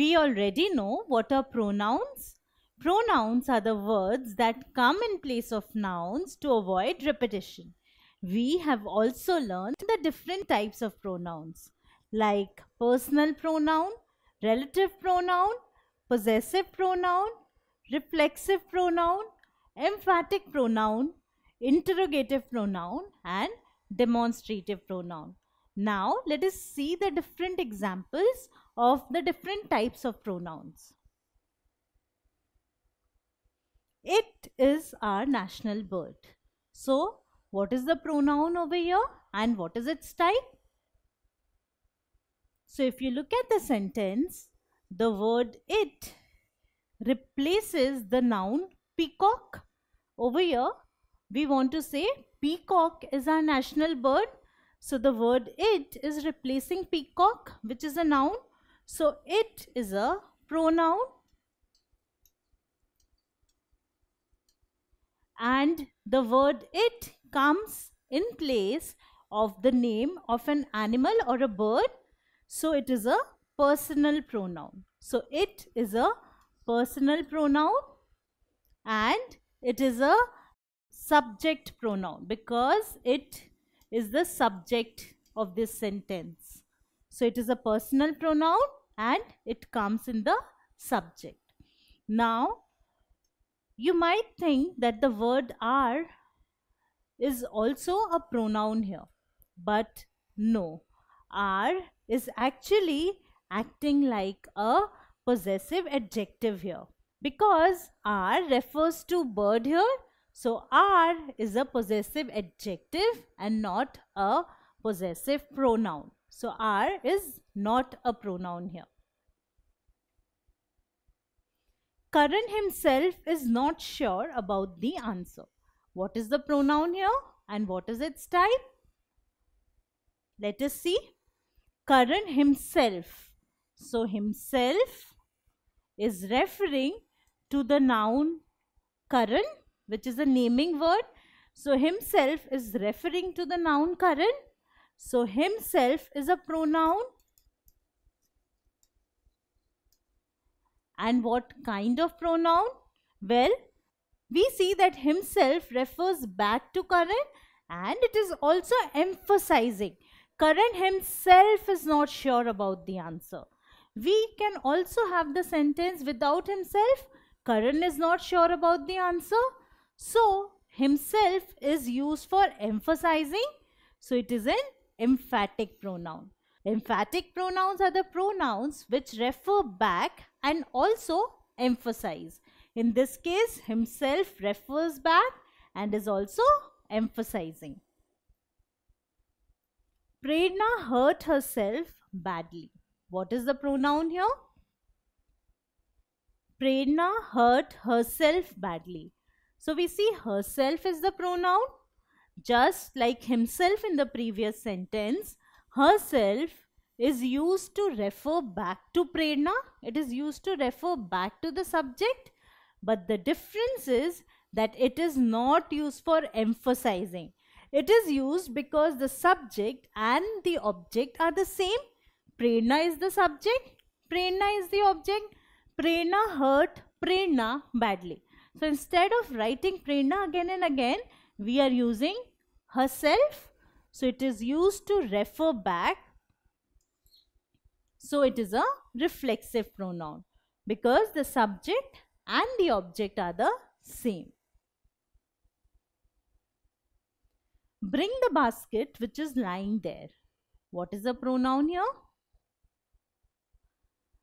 We already know what are pronouns. Pronouns are the words that come in place of nouns to avoid repetition. We have also learned the different types of pronouns like personal pronoun, relative pronoun, possessive pronoun, reflexive pronoun, emphatic pronoun, interrogative pronoun and demonstrative pronoun. Now let us see the different examples of the different types of pronouns. It is our national bird. So, what is the pronoun over here and what is its type? So, if you look at the sentence, the word it replaces the noun peacock. Over here, we want to say peacock is our national bird. So, the word it is replacing peacock, which is a noun so it is a pronoun and the word it comes in place of the name of an animal or a bird. So it is a personal pronoun. So it is a personal pronoun and it is a subject pronoun because it is the subject of this sentence. So it is a personal pronoun and it comes in the subject. Now, you might think that the word are is also a pronoun here, but no, are is actually acting like a possessive adjective here because are refers to bird here so are is a possessive adjective and not a possessive pronoun so are is not a pronoun here. Karan himself is not sure about the answer. What is the pronoun here and what is its type? Let us see. Karan himself. So himself is referring to the noun Karan which is a naming word. So himself is referring to the noun Karan so himself is a pronoun. And what kind of pronoun? Well, we see that himself refers back to Karan and it is also emphasizing. Karan himself is not sure about the answer. We can also have the sentence without himself. Karan is not sure about the answer. So, himself is used for emphasizing. So, it is an emphatic pronoun. Emphatic pronouns are the pronouns which refer back and also emphasize. In this case, himself refers back and is also emphasizing. Prerna hurt herself badly. What is the pronoun here? Prerna hurt herself badly. So we see herself is the pronoun just like himself in the previous sentence, herself is used to refer back to prerna. It is used to refer back to the subject. But the difference is that it is not used for emphasizing. It is used because the subject and the object are the same. Prerna is the subject. Prerna is the object. Prerna hurt Prerna badly. So instead of writing Prerna again and again, we are using herself. So it is used to refer back. So it is a reflexive pronoun because the subject and the object are the same. Bring the basket which is lying there. What is the pronoun here?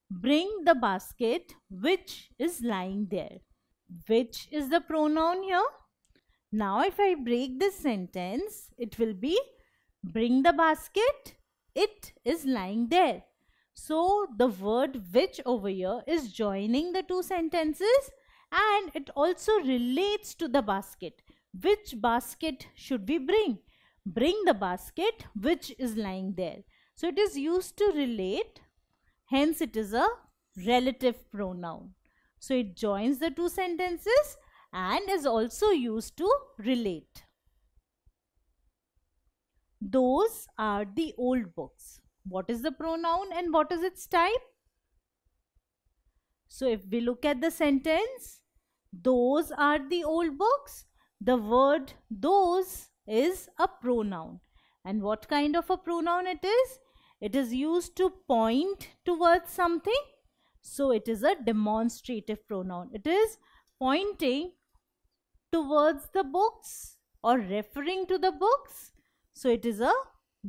Bring the basket which is lying there. Which is the pronoun here? Now if I break this sentence, it will be bring the basket, it is lying there. So the word which over here is joining the two sentences and it also relates to the basket. Which basket should we bring? Bring the basket which is lying there. So it is used to relate, hence it is a relative pronoun. So it joins the two sentences and is also used to relate. Those are the old books. What is the pronoun and what is its type? So if we look at the sentence, those are the old books. The word those is a pronoun. And what kind of a pronoun it is? It is used to point towards something. So it is a demonstrative pronoun. It is pointing towards the books or referring to the books. So it is a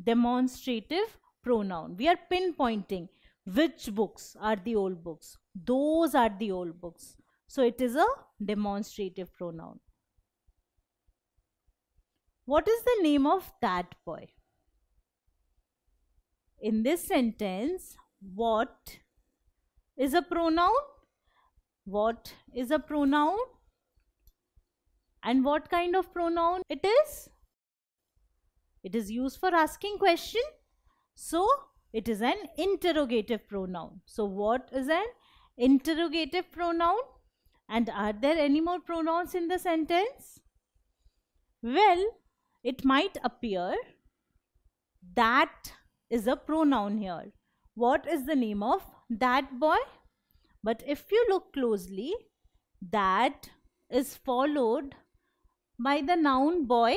demonstrative pronoun. We are pinpointing which books are the old books. Those are the old books. So it is a demonstrative pronoun. What is the name of that boy? In this sentence, what is a pronoun? What is a pronoun? And what kind of pronoun it is? It is used for asking question. So, it is an interrogative pronoun. So, what is an interrogative pronoun? And are there any more pronouns in the sentence? Well, it might appear that is a pronoun here. What is the name of that boy? But if you look closely, that is followed by the noun boy.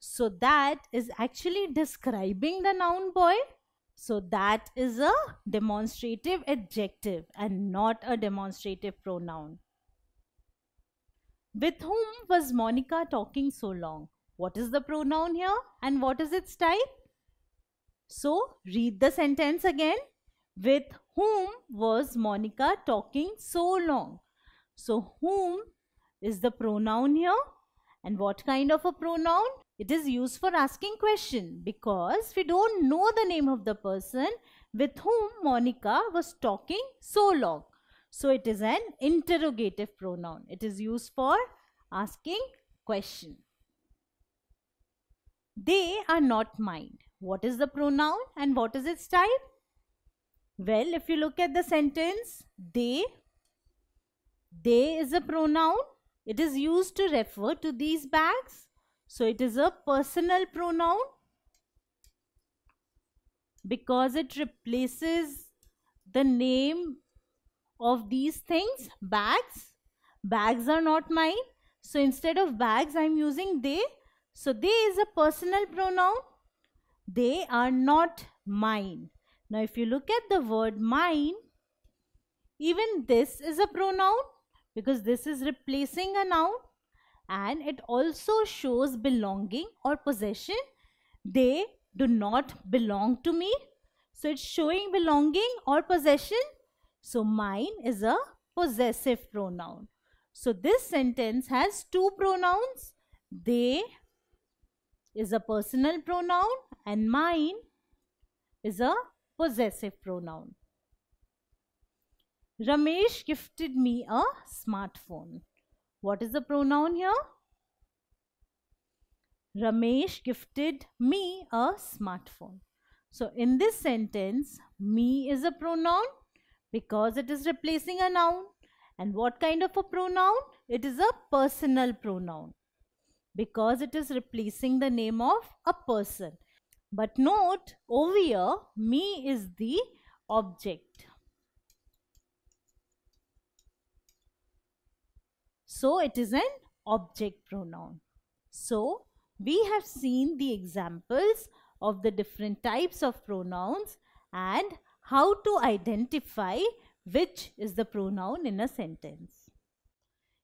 So that is actually describing the noun boy. So that is a demonstrative adjective and not a demonstrative pronoun. With whom was Monica talking so long? What is the pronoun here and what is its type? So read the sentence again. With whom was Monica talking so long? So whom is the pronoun here. And what kind of a pronoun? It is used for asking question because we don't know the name of the person with whom Monica was talking so long. So it is an interrogative pronoun. It is used for asking question. They are not mine. What is the pronoun and what is its type? Well, if you look at the sentence, they, they is a pronoun it is used to refer to these bags. So it is a personal pronoun because it replaces the name of these things, bags. Bags are not mine. So instead of bags, I am using they. So they is a personal pronoun. They are not mine. Now if you look at the word mine, even this is a pronoun because this is replacing a noun and it also shows belonging or possession. They do not belong to me. So it's showing belonging or possession. So mine is a possessive pronoun. So this sentence has two pronouns. They is a personal pronoun and mine is a possessive pronoun. Ramesh gifted me a smartphone. What is the pronoun here? Ramesh gifted me a smartphone. So in this sentence, me is a pronoun because it is replacing a noun. And what kind of a pronoun? It is a personal pronoun because it is replacing the name of a person. But note over here, me is the object So it is an object pronoun. So we have seen the examples of the different types of pronouns and how to identify which is the pronoun in a sentence.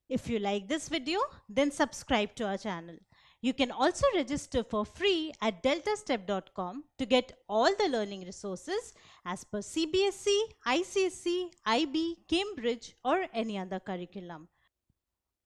If you like this video, then subscribe to our channel. You can also register for free at deltastep.com to get all the learning resources as per CBSE, ICSE, IB, Cambridge or any other curriculum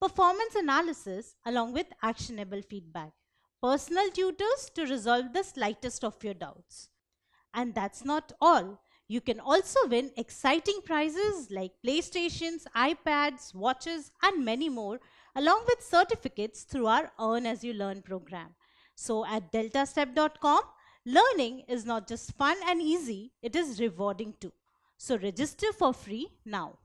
performance analysis along with actionable feedback, personal tutors to resolve the slightest of your doubts. And that's not all. You can also win exciting prizes like PlayStations, iPads, watches and many more along with certificates through our Earn As You Learn program. So at deltastep.com, learning is not just fun and easy, it is rewarding too. So register for free now.